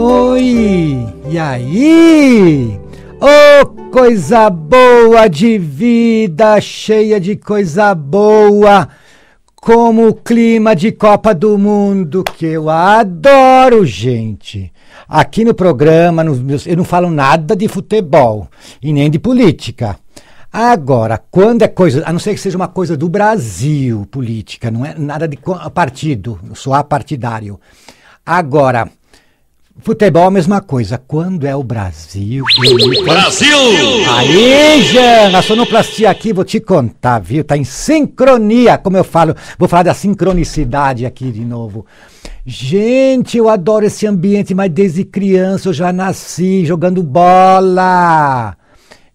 Oi! E aí? Oh, coisa boa de vida, cheia de coisa boa! Como o clima de Copa do Mundo, que eu adoro, gente! Aqui no programa, nos meus, eu não falo nada de futebol e nem de política. Agora, quando é coisa, a não ser que seja uma coisa do Brasil, política, não é nada de partido, eu sou apartidário. Agora, Futebol é a mesma coisa. Quando é o Brasil? Brasil! Aí, Jean, a sonoplastia aqui, vou te contar, viu? Tá em sincronia, como eu falo. Vou falar da sincronicidade aqui de novo. Gente, eu adoro esse ambiente, mas desde criança eu já nasci jogando bola.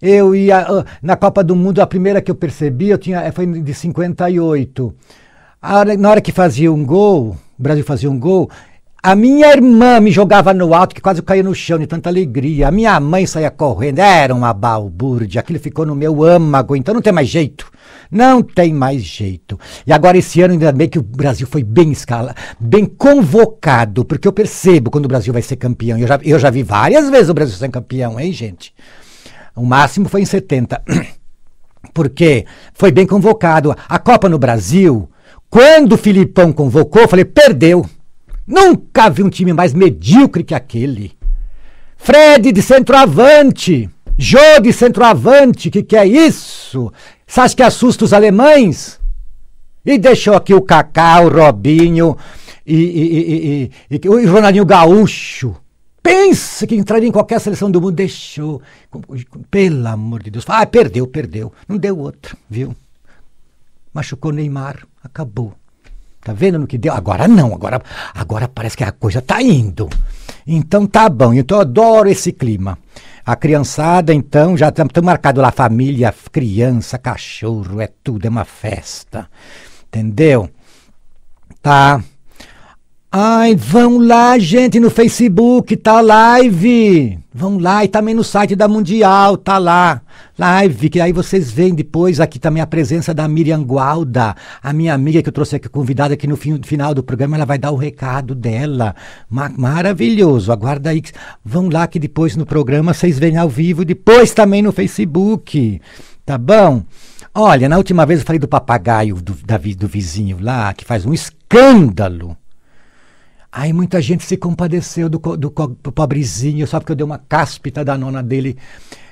Eu ia ah, na Copa do Mundo, a primeira que eu percebi, eu tinha eh, foi de 58. A hora, na hora que fazia um gol, o Brasil fazia um gol, a minha irmã me jogava no alto, que quase eu caía no chão de tanta alegria. A minha mãe saía correndo, era uma balbúrdia, aquilo ficou no meu âmago, então não tem mais jeito. Não tem mais jeito. E agora, esse ano, ainda bem que o Brasil foi bem escala, bem convocado, porque eu percebo quando o Brasil vai ser campeão. Eu já, eu já vi várias vezes o Brasil ser campeão, hein, gente? O máximo foi em 70. Porque foi bem convocado. A Copa no Brasil, quando o Filipão convocou, eu falei, perdeu. Nunca vi um time mais medíocre que aquele. Fred de centroavante, Jô de centroavante, que que é isso? Você acha que assusta os alemães? E deixou aqui o Kaká, o Robinho e, e, e, e o Ronaldinho Gaúcho. Pensa que entraria em qualquer seleção do mundo, deixou. Pelo amor de Deus. Ah, perdeu, perdeu. Não deu outra, viu? Machucou Neymar, acabou. Tá vendo no que deu? Agora não, agora, agora parece que a coisa tá indo. Então tá bom, então eu adoro esse clima. A criançada, então, já estamos tá, tá marcado lá, família, criança, cachorro, é tudo, é uma festa. Entendeu? Tá. Ai, vão lá, gente, no Facebook, tá live. Vão lá e também no site da Mundial, tá lá. Live, que aí vocês veem depois aqui também a presença da Miriam Gualda, a minha amiga que eu trouxe aqui convidada aqui no fim, final do programa, ela vai dar o recado dela. maravilhoso, aguarda aí. Vão lá que depois no programa vocês veem ao vivo, depois também no Facebook, tá bom? Olha, na última vez eu falei do papagaio do, da, do vizinho lá, que faz um escândalo. Aí muita gente se compadeceu do, do, do pobrezinho, só porque eu dei uma cáspita da nona dele.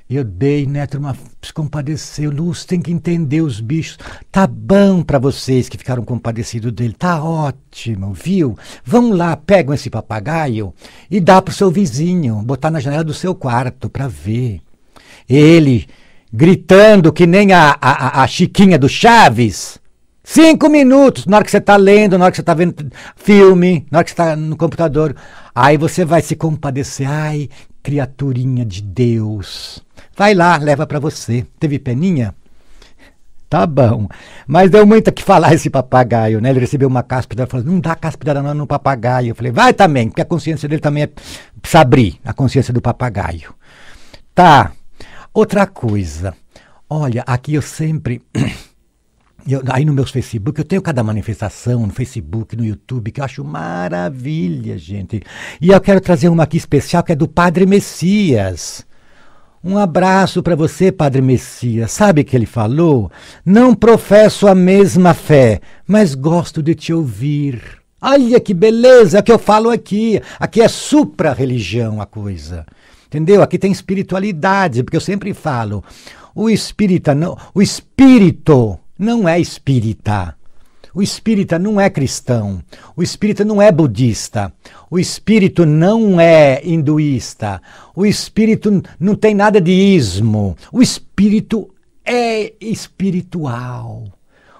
Eu dei, né, turma, se compadeceu. Luz, tem que entender os bichos. Tá bom para vocês que ficaram compadecidos dele. Tá ótimo, viu? Vão lá, pegam esse papagaio e dá pro seu vizinho, botar na janela do seu quarto para ver. Ele gritando que nem a, a, a Chiquinha do Chaves Cinco minutos na hora que você está lendo, na hora que você está vendo filme, na hora que você está no computador. Aí você vai se compadecer. Ai, criaturinha de Deus. Vai lá, leva para você. Teve peninha? Tá bom. Mas deu muito que falar esse papagaio, né? Ele recebeu uma e falou, não dá caspidada não no papagaio. Eu falei, vai também, porque a consciência dele também é abrir a consciência do papagaio. Tá. Outra coisa. Olha, aqui eu sempre eu, aí no meus Facebook, eu tenho cada manifestação no Facebook, no YouTube, que eu acho maravilha, gente. E eu quero trazer uma aqui especial que é do Padre Messias. Um abraço para você, Padre Messias. Sabe o que ele falou? Não professo a mesma fé, mas gosto de te ouvir. Olha que beleza é o que eu falo aqui. Aqui é supra-religião a coisa. Entendeu? Aqui tem espiritualidade, porque eu sempre falo. O espírita não, o espírito não é espírita. O espírita não é cristão, o espírita não é budista, o espírito não é hinduísta, o espírito não tem nada de ismo, o espírito é espiritual.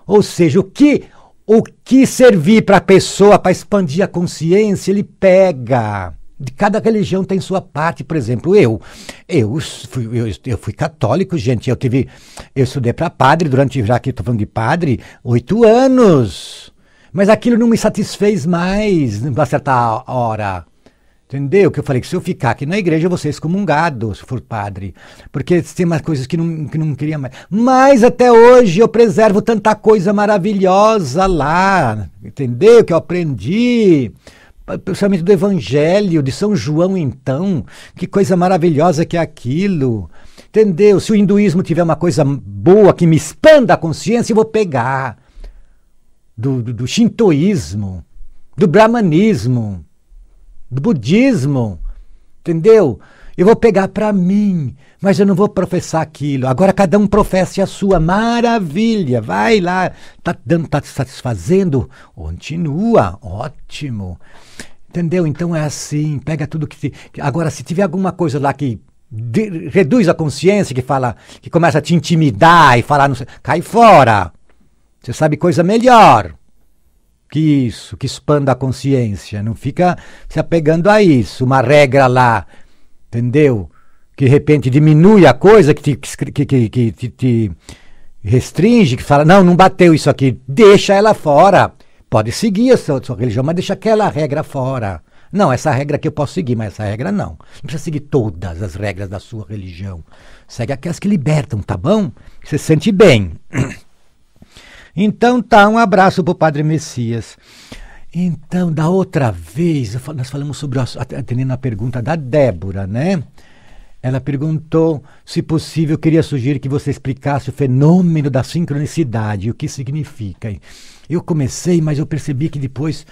Ou seja, o que o que servir para a pessoa para expandir a consciência, ele pega de cada religião tem sua parte. Por exemplo, eu, eu fui, eu, eu fui católico, gente. Eu tive, eu estudei para padre durante, já que estou falando de padre, oito anos. Mas aquilo não me satisfez mais, numa certa hora. Entendeu? Que eu falei que se eu ficar aqui na igreja, eu vou ser excomungado, se for padre. Porque tem umas coisas que não, que não queria mais. Mas até hoje eu preservo tanta coisa maravilhosa lá. Entendeu? Que eu aprendi pensamento do Evangelho de São João, então. Que coisa maravilhosa que é aquilo. Entendeu? Se o hinduísmo tiver uma coisa boa que me expanda a consciência, eu vou pegar. Do, do, do shintoísmo, do brahmanismo, do budismo, entendeu? Eu vou pegar para mim, mas eu não vou professar aquilo. Agora cada um professe a sua maravilha. Vai lá, tá dando, tá satisfazendo? Continua, ótimo. Entendeu? Então é assim, pega tudo que, te... agora se tiver alguma coisa lá que de... reduz a consciência, que fala, que começa a te intimidar e falar, não sei, cai fora. Você sabe coisa melhor que isso, que expanda a consciência. Não fica se apegando a isso, uma regra lá entendeu? Que de repente diminui a coisa, que te, que, que, que te restringe, que fala, não, não bateu isso aqui, deixa ela fora. Pode seguir a sua, a sua religião, mas deixa aquela regra fora. Não, essa regra aqui eu posso seguir, mas essa regra não. Não precisa seguir todas as regras da sua religião. Segue aquelas que libertam, tá bom? Você se sente bem. Então tá, um abraço pro Padre Messias. Então, da outra vez, nós falamos sobre, atendendo a pergunta da Débora, né? Ela perguntou, se possível, eu queria sugerir que você explicasse o fenômeno da sincronicidade, o que significa. Eu comecei, mas eu percebi que depois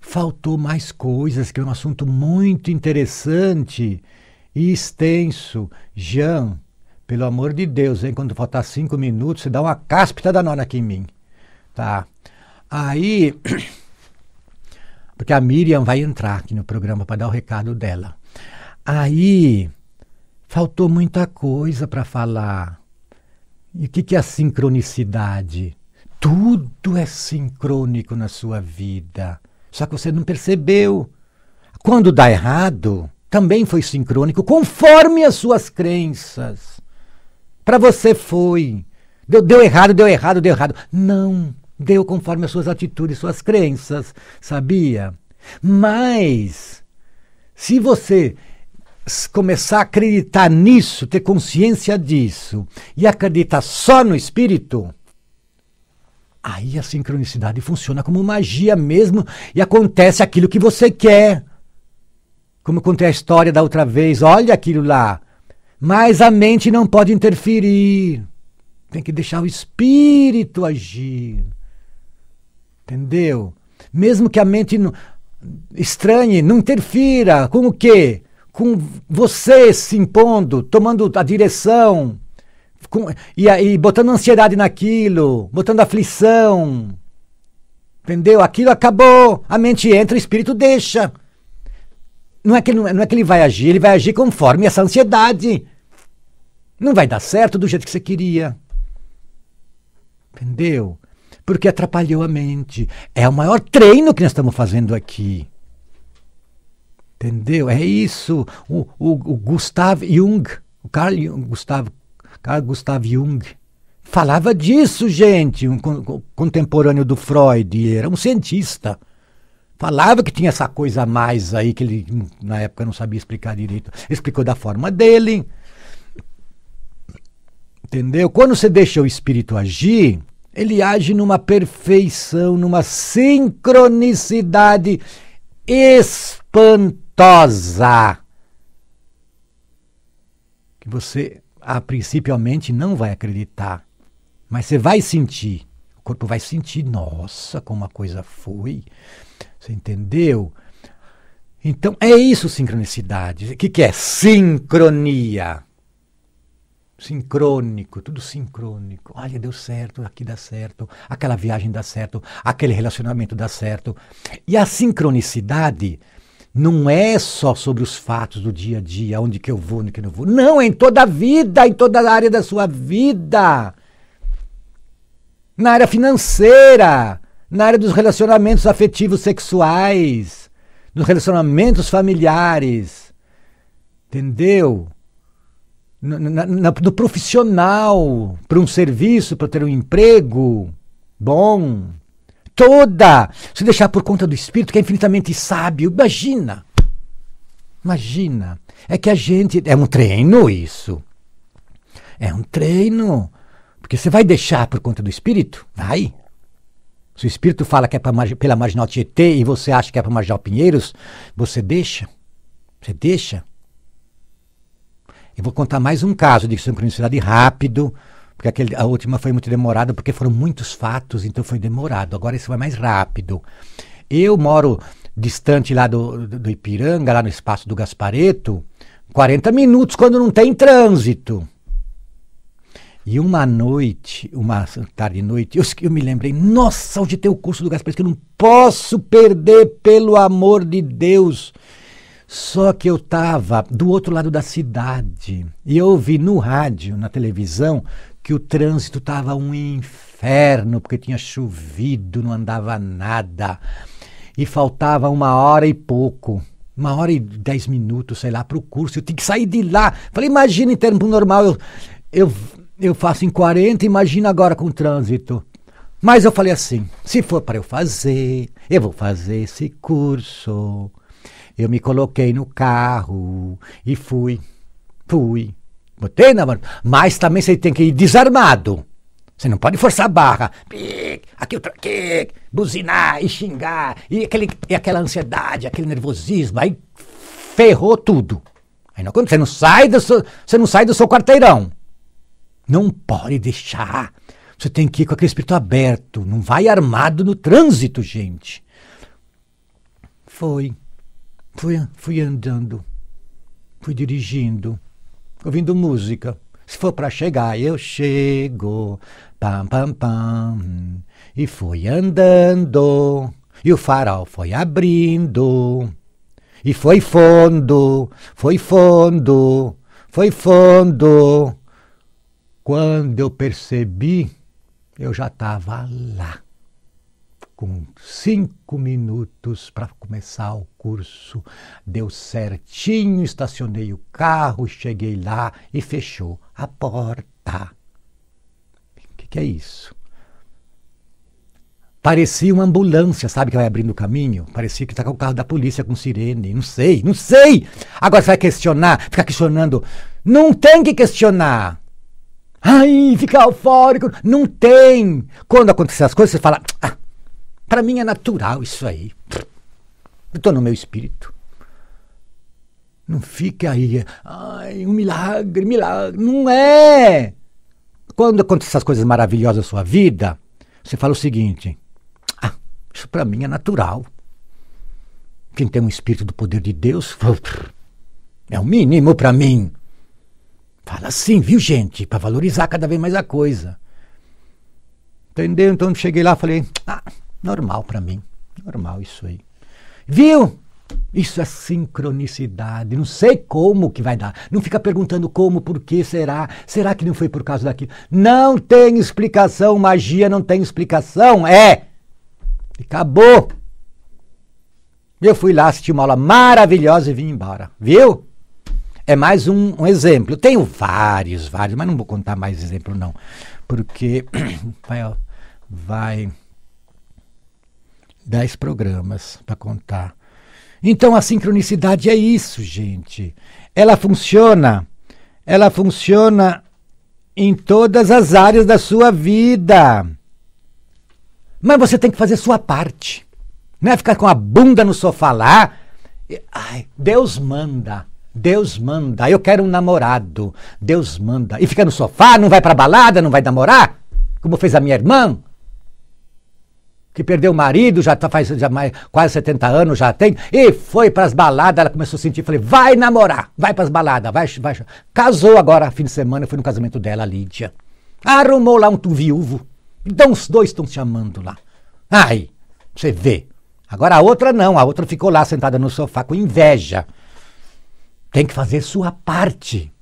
faltou mais coisas, que é um assunto muito interessante e extenso. Jean, pelo amor de Deus, hein? quando faltar cinco minutos, você dá uma cáspita nona aqui em mim. Tá? Aí. porque a Miriam vai entrar aqui no programa para dar o recado dela. Aí faltou muita coisa para falar. E o que, que é a sincronicidade? Tudo é sincrônico na sua vida, só que você não percebeu. Quando dá errado, também foi sincrônico, conforme as suas crenças. Para você foi. Deu, deu errado, deu errado, deu errado. Não. Deu conforme as suas atitudes, suas crenças, sabia? Mas, se você começar a acreditar nisso, ter consciência disso, e acreditar só no espírito, aí a sincronicidade funciona como magia mesmo e acontece aquilo que você quer. Como eu contei a história da outra vez, olha aquilo lá. Mas a mente não pode interferir. Tem que deixar o espírito agir. Entendeu? Mesmo que a mente não, estranhe, não interfira. Com o quê? Com você se impondo, tomando a direção. Com, e, aí botando ansiedade naquilo, botando aflição. Entendeu? Aquilo acabou. A mente entra, o espírito deixa. Não é, que não é que ele vai agir, ele vai agir conforme essa ansiedade. Não vai dar certo do jeito que você queria. Entendeu? porque atrapalhou a mente. É o maior treino que nós estamos fazendo aqui. Entendeu? É isso. O, o, o Gustav Jung, o Carl Jung, Gustav, Carl Gustav Jung, falava disso, gente, um contemporâneo do Freud, ele era um cientista. Falava que tinha essa coisa a mais aí que ele na época não sabia explicar direito. Explicou da forma dele. Entendeu? Quando você deixa o espírito agir, ele age numa perfeição, numa sincronicidade espantosa. Que você, a princípio, a mente não vai acreditar, mas você vai sentir. O corpo vai sentir, nossa, como a coisa foi. Você entendeu? Então, é isso sincronicidade. O que, que é sincronia? sincrônico, tudo sincrônico. Olha, deu certo, aqui dá certo, aquela viagem dá certo, aquele relacionamento dá certo. E a sincronicidade não é só sobre os fatos do dia a dia, onde que eu vou, onde que eu não vou. Não, é em toda a vida, em toda a área da sua vida. Na área financeira, na área dos relacionamentos afetivos sexuais, nos relacionamentos familiares. Entendeu? na, na, no profissional, para um serviço, para ter um emprego bom. Toda, se deixar por conta do Espírito, que é infinitamente sábio. Imagina! Imagina. É que a gente. É um treino isso. É um treino. Porque você vai deixar por conta do Espírito? Vai. Se o Espírito fala que é pela Marginal Tietê e você acha que é para Marginal Pinheiros, você deixa. Você deixa. E vou contar mais um caso de sincronicidade rápido, porque aquele, a última foi muito demorada, porque foram muitos fatos, então foi demorado. Agora isso vai mais rápido. Eu moro distante lá do, do Ipiranga, lá no espaço do Gaspareto, 40 minutos quando não tem trânsito. E uma noite, uma tarde e noite, eu, eu, me lembrei, nossa, onde tem o curso do Gaspareto, que eu não posso perder, pelo amor de Deus. Só que eu estava do outro lado da cidade e eu ouvi no rádio, na televisão, que o trânsito estava um inferno, porque tinha chovido, não andava nada. E faltava uma hora e pouco uma hora e dez minutos, sei lá, para o curso. Eu tinha que sair de lá. Falei, imagina em tempo normal, eu, eu, eu faço em 40, imagina agora com o trânsito. Mas eu falei assim: se for para eu fazer, eu vou fazer esse curso. Eu me coloquei no carro e fui. Fui. Botei na mão. Mas também você tem que ir desarmado. Você não pode forçar a barra. Aqui o traque, buzinar e xingar. E, aquele, e aquela ansiedade, aquele nervosismo. Aí ferrou tudo. Aí não, você, não sai do seu, você não sai do seu quarteirão. Não pode deixar. Você tem que ir com aquele espírito aberto. Não vai armado no trânsito, gente. Foi. Fui, fui andando, fui dirigindo, ouvindo música. Se for para chegar, eu chego. Pam, pam, pam. E fui andando. E o farol foi abrindo. E foi fundo, foi fundo, foi fundo. Quando eu percebi, eu já estava lá com cinco minutos para começar o curso. Deu certinho, estacionei o carro, cheguei lá e fechou a porta. O que, que, é isso? Parecia uma ambulância, sabe, que vai abrindo o caminho. Parecia que está com o carro da polícia com sirene. Não sei, não sei. Agora você vai questionar, ficar questionando. Não tem que questionar. Ai, ficar eufórico. Não tem. Quando acontecer as coisas, você fala. Ah, para mim é natural isso aí. Estou no meu espírito. Não fique aí, ai, um milagre, milagre. Não é! Quando acontecem essas coisas maravilhosas na sua vida, você fala o seguinte: ah, isso para mim é natural. Quem tem um espírito do poder de Deus é o um mínimo para mim. Fala assim, viu, gente? Para valorizar cada vez mais a coisa. Entendeu? Então cheguei lá falei: ah, Normal para mim. Normal isso aí. Viu? Isso é sincronicidade. Não sei como que vai dar. Não fica perguntando como, por que, será? Será que não foi por causa daquilo? Não tem explicação. Magia não tem explicação. É. Acabou. Eu fui lá assistir uma aula maravilhosa e vim embora. Viu? É mais um, um exemplo. Eu tenho vários, vários, mas não vou contar mais exemplo, não. Porque vai, vai dez programas para contar. Então a sincronicidade é isso, gente. Ela funciona, ela funciona em todas as áreas da sua vida. Mas você tem que fazer sua parte. Não é ficar com a bunda no sofá lá. ai, Deus manda. Deus manda. Eu quero um namorado. Deus manda. E fica no sofá, não vai pra balada, não vai namorar, como fez a minha irmã que perdeu o marido, já tá, faz já mais, quase 70 anos, já tem, e foi para as baladas, ela começou a sentir, falei, vai namorar, vai para as baladas, vai, vai. Casou agora, fim de semana, foi no casamento dela, a Lídia. Arrumou lá um viúvo. Então os dois estão chamando lá. Ai, você vê. Agora a outra não, a outra ficou lá sentada no sofá com inveja. Tem que fazer sua parte.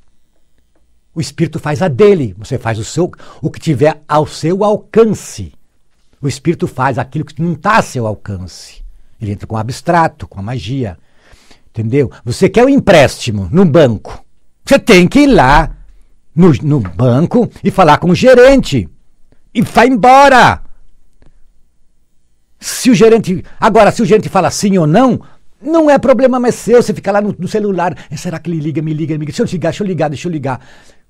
O espírito faz a dele, você faz o seu, o que tiver ao seu alcance. O espírito faz aquilo que não está a seu alcance. Ele entra com o abstrato, com a magia. Entendeu? Você quer um empréstimo no banco. Você tem que ir lá no, no banco e falar com o gerente. E vai embora. Se o gerente. Agora, se o gerente fala sim ou não, não é problema mais seu. Você fica lá no, no celular. É, será que ele liga, me liga, me liga? Deixa eu ligar, deixa eu ligar, deixa eu ligar.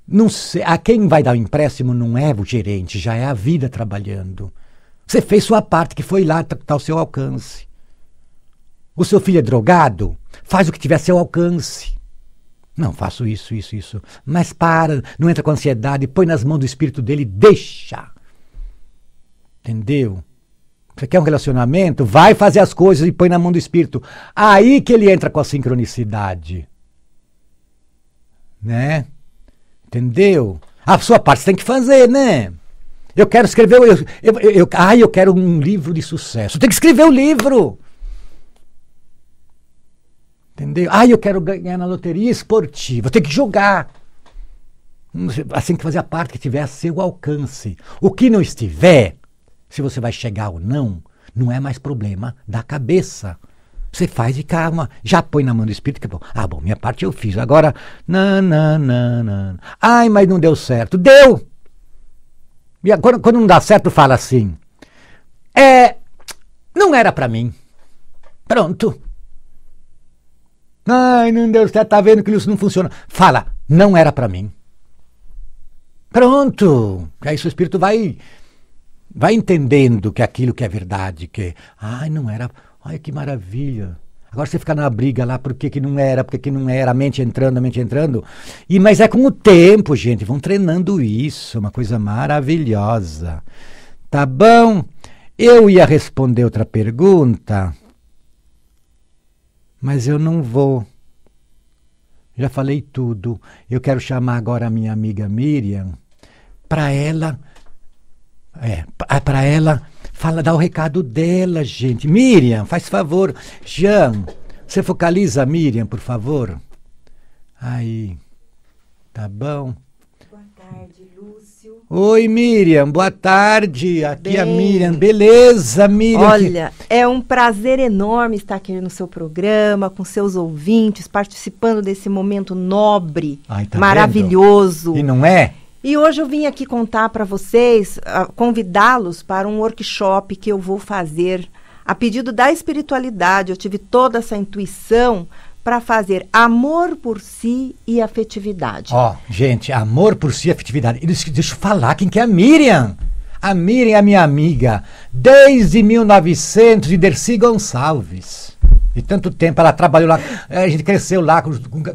Não sei, a quem vai dar o empréstimo não é o gerente, já é a vida trabalhando. Você fez sua parte, que foi lá está ao seu alcance. O seu filho é drogado? Faz o que tiver a seu alcance. Não, faço isso, isso, isso. Mas para, não entra com ansiedade, põe nas mãos do espírito dele e deixa. Entendeu? Você quer um relacionamento? Vai fazer as coisas e põe na mão do espírito. Aí que ele entra com a sincronicidade. Né? Entendeu? A sua parte você tem que fazer, né? Eu quero escrever. Eu, eu, eu, ai eu quero um livro de sucesso. Tem que escrever o um livro. Entendeu? Ai eu quero ganhar na loteria esportiva. Tem que jogar. Hum, assim que fazer a parte que tiver a seu alcance. O que não estiver, se você vai chegar ou não, não é mais problema da cabeça. Você faz e calma, já põe na mão do espírito que é bom. Ah, bom, minha parte eu fiz. Agora, na. Ai, mas não deu certo. Deu! E quando, quando não dá certo, fala assim: É. Não era para mim. Pronto. Ai, não deu certo, tá vendo que isso não funciona. Fala, não era para mim. Pronto. Aí seu espírito vai vai entendendo que aquilo que é verdade, que ai, não era, ai que maravilha. Agora você fica na briga lá, por que, que não era, por que, que não era, a mente entrando, a mente entrando. E, mas é com o tempo, gente, vão treinando isso, uma coisa maravilhosa. Tá bom? Eu ia responder outra pergunta, mas eu não vou. Já falei tudo. Eu quero chamar agora a minha amiga Miriam para ela é, para ela Fala, dá o recado dela, gente. Miriam, faz favor. Jean, você focaliza a Miriam, por favor? Aí. Tá bom. Boa tarde, Lúcio. Oi, Miriam. Boa tarde. Aqui Bem... a Miriam. Beleza, Miriam. Olha, é um prazer enorme estar aqui no seu programa, com seus ouvintes, participando desse momento nobre, Ai, tá maravilhoso. Vendo? E não é? E hoje eu vim aqui contar para vocês, ah, convidá-los para um workshop que eu vou fazer a pedido da espiritualidade. Eu tive toda essa intuição para fazer amor por si e afetividade. Ó, oh, gente, amor por si e afetividade. deixa eu falar quem que é a Miriam. A Miriam é minha amiga desde 1900 de Dercy Gonçalves e tanto tempo ela trabalhou lá, é, a gente cresceu lá,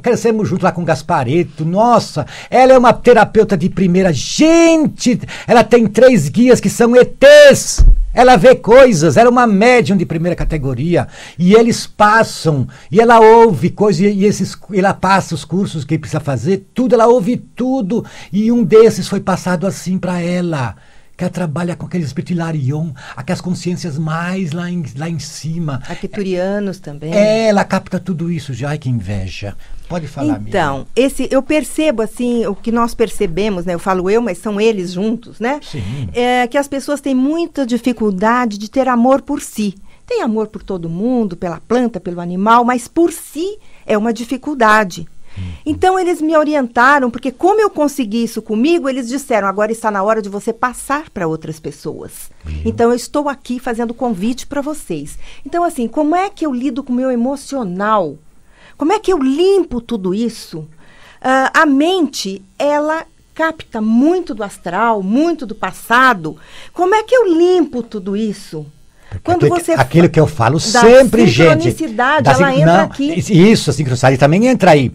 crescemos junto lá com Gaspareto. Nossa, ela é uma terapeuta de primeira. Gente, ela tem três guias que são ETs. Ela vê coisas, ela é uma médium de primeira categoria. E eles passam, e ela ouve coisas, e esses, ela passa os cursos que precisa fazer, tudo, ela ouve tudo. E um desses foi passado assim para ela que ela trabalha com aquele espírito hilarion, aquelas consciências mais lá em, lá em cima. Arquiturianos é, também. Ela capta tudo isso já, ai que inveja. Pode falar, Então, Miriam. esse eu percebo assim, o que nós percebemos, né? Eu falo eu, mas são eles juntos, né? Sim. É que as pessoas têm muita dificuldade de ter amor por si. Tem amor por todo mundo, pela planta, pelo animal, mas por si é uma dificuldade. Então eles me orientaram, porque como eu consegui isso comigo, eles disseram: agora está na hora de você passar para outras pessoas. Então eu estou aqui fazendo convite para vocês. Então, assim, como é que eu lido com o meu emocional? Como é que eu limpo tudo isso? Uh, a mente, ela capta muito do astral, muito do passado. Como é que eu limpo tudo isso? Porque Quando você aquilo que eu falo sempre, gente. Da ela entra não, aqui. Isso, a sincronicidade também entra aí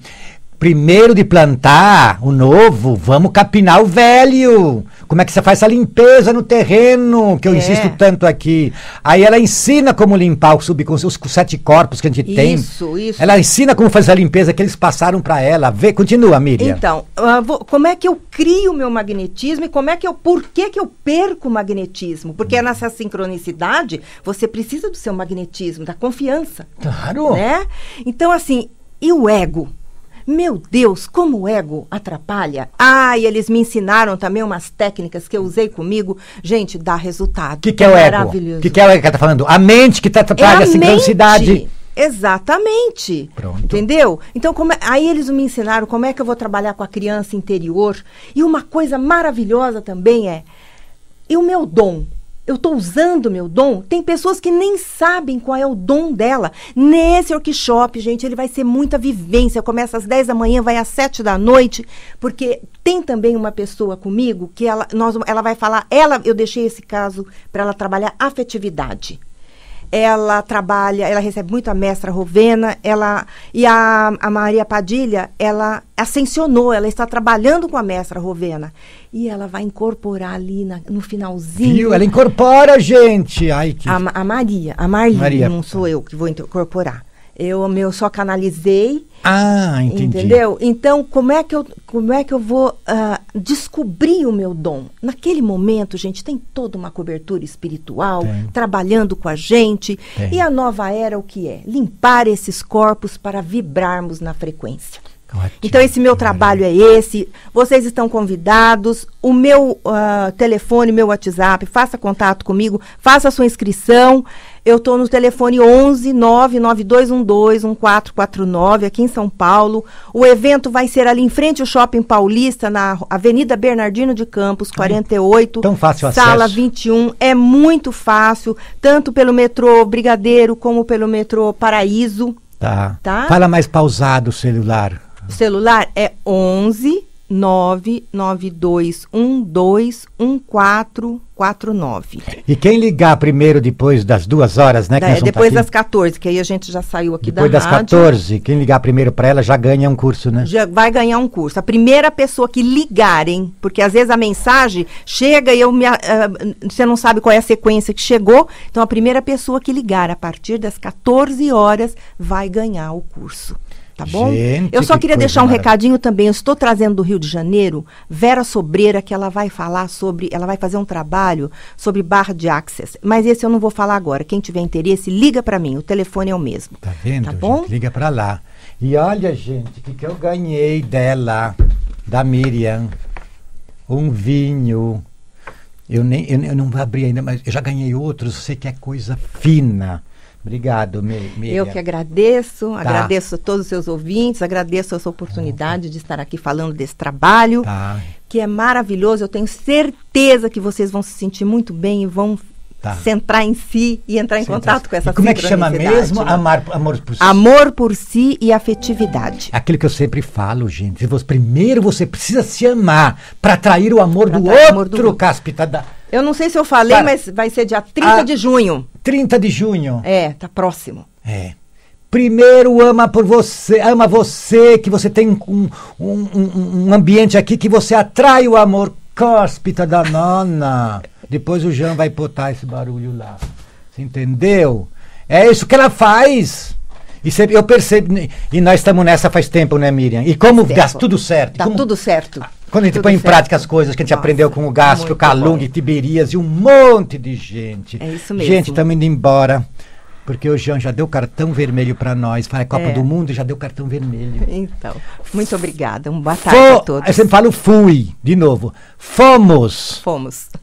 primeiro de plantar o novo, vamos capinar o velho. Como é que você faz essa limpeza no terreno, que eu é. insisto tanto aqui. Aí ela ensina como limpar o subconsciente, os sete corpos que a gente isso, tem. Isso, isso. Ela ensina como fazer a limpeza que eles passaram para ela. Vê, continua, Miriam. Então, ah, como é que eu crio o meu magnetismo e como é que eu, por que que eu perco o magnetismo? Porque hum. nessa sincronicidade, você precisa do seu magnetismo, da confiança. Claro. Né? Então, assim, e o ego? Meu Deus, como o ego atrapalha. Ah, e eles me ensinaram também umas técnicas que eu usei comigo. Gente, dá resultado. O que, que é, o é ego? O que, que é o ego que tá falando? A mente que tá atrapalha, é a, a sincronicidade. Exatamente. Pronto. Entendeu? Então, como, é, aí eles me ensinaram como é que eu vou trabalhar com a criança interior. E uma coisa maravilhosa também é e o meu dom eu estou usando meu dom. Tem pessoas que nem sabem qual é o dom dela. Nesse workshop, gente, ele vai ser muita vivência. Começa às 10 da manhã, vai às 7 da noite, porque tem também uma pessoa comigo que ela, nós, ela vai falar, ela, eu deixei esse caso para ela trabalhar afetividade ela trabalha, ela recebe muito a mestra Rovena, ela e a, a Maria Padilha, ela ascensionou, ela está trabalhando com a mestra Rovena. E ela vai incorporar ali na, no finalzinho. Viu? Ela incorpora gente. Ai, que... a, a Maria, a Marli, Maria. não sou eu que vou incorporar. Eu, só canalizei. Ah, entendi. Entendeu? Então, como é que eu, como é que eu vou uh, descobrir o meu dom? Naquele momento, gente, tem toda uma cobertura espiritual tem. trabalhando com a gente. Tem. E a nova era, o que é? Limpar esses corpos para vibrarmos na frequência. Ótimo. Então, esse meu trabalho é esse. Vocês estão convidados. O meu uh, telefone, meu WhatsApp, faça contato comigo, faça a sua inscrição. Eu estou no telefone 11 99212 1449 aqui em São Paulo. O evento vai ser ali em frente ao Shopping Paulista, na Avenida Bernardino de Campos, 48. Ai, tão fácil Sala acesso. 21. É muito fácil, tanto pelo metrô Brigadeiro como pelo metrô Paraíso. Tá. tá? Fala mais pausado o celular. O celular é 11 nove nove dois um dois um quatro quatro nove. E quem ligar primeiro depois das duas horas, né? é, depois tá das 14, que aí a gente já saiu aqui depois da rádio. Depois das 14, quem ligar primeiro para ela já ganha um curso, né? Já vai ganhar um curso. A primeira pessoa que ligarem, porque às vezes a mensagem chega e eu me, uh, você não sabe qual é a sequência que chegou, então a primeira pessoa que ligar a partir das 14 horas vai ganhar o curso tá bom? Gente, eu só que queria deixar um maravilha. recadinho também. Eu estou trazendo do Rio de Janeiro Vera Sobreira, que ela vai falar sobre, ela vai fazer um trabalho sobre barra de access. Mas esse eu não vou falar agora. Quem tiver interesse, liga para mim. O telefone é o mesmo. Tá vendo? Tá bom? Gente, liga para lá. E olha, gente, o que, que eu ganhei dela, da Miriam. Um vinho. Eu, nem, eu, eu não vou abrir ainda, mas eu já ganhei outros. Eu sei que é coisa fina. Obrigado, Miriam. Eu que agradeço, tá. agradeço a todos os seus ouvintes, agradeço essa oportunidade de estar aqui falando desse trabalho, tá. que é maravilhoso. Eu tenho certeza que vocês vão se sentir muito bem e vão tá. centrar em si e entrar em contato com essa Como é que chama mesmo? Né? Amar, amor por si. Amor por si e afetividade. Aquilo que eu sempre falo, gente. Você, primeiro você precisa se amar para atrair o amor pra do outro, Caspita. Da... Eu não sei se eu falei, Para. mas vai ser dia 30 de junho. 30 de junho. É, tá próximo. É. Primeiro ama por você, ama você, que você tem um, um, um ambiente aqui que você atrai o amor. Cóspita da nona. Depois o Jean vai botar esse barulho lá. Você entendeu? É isso que ela faz. E cê, eu percebo. E nós estamos nessa faz tempo, né, Miriam? E como dá tudo certo. está como, tudo certo. Quando a gente põe certo. em prática as coisas que a gente Nossa, aprendeu com o Gaspio, Calung, Tiberias e um monte de gente. É isso mesmo. Gente, estamos indo embora. Porque o Jean já deu cartão vermelho para nós, para a Copa é. do Mundo e já deu cartão vermelho. Então, muito obrigada. Um boa tarde Fo a todos. Eu sempre falo fui, de novo. Fomos. Fomos.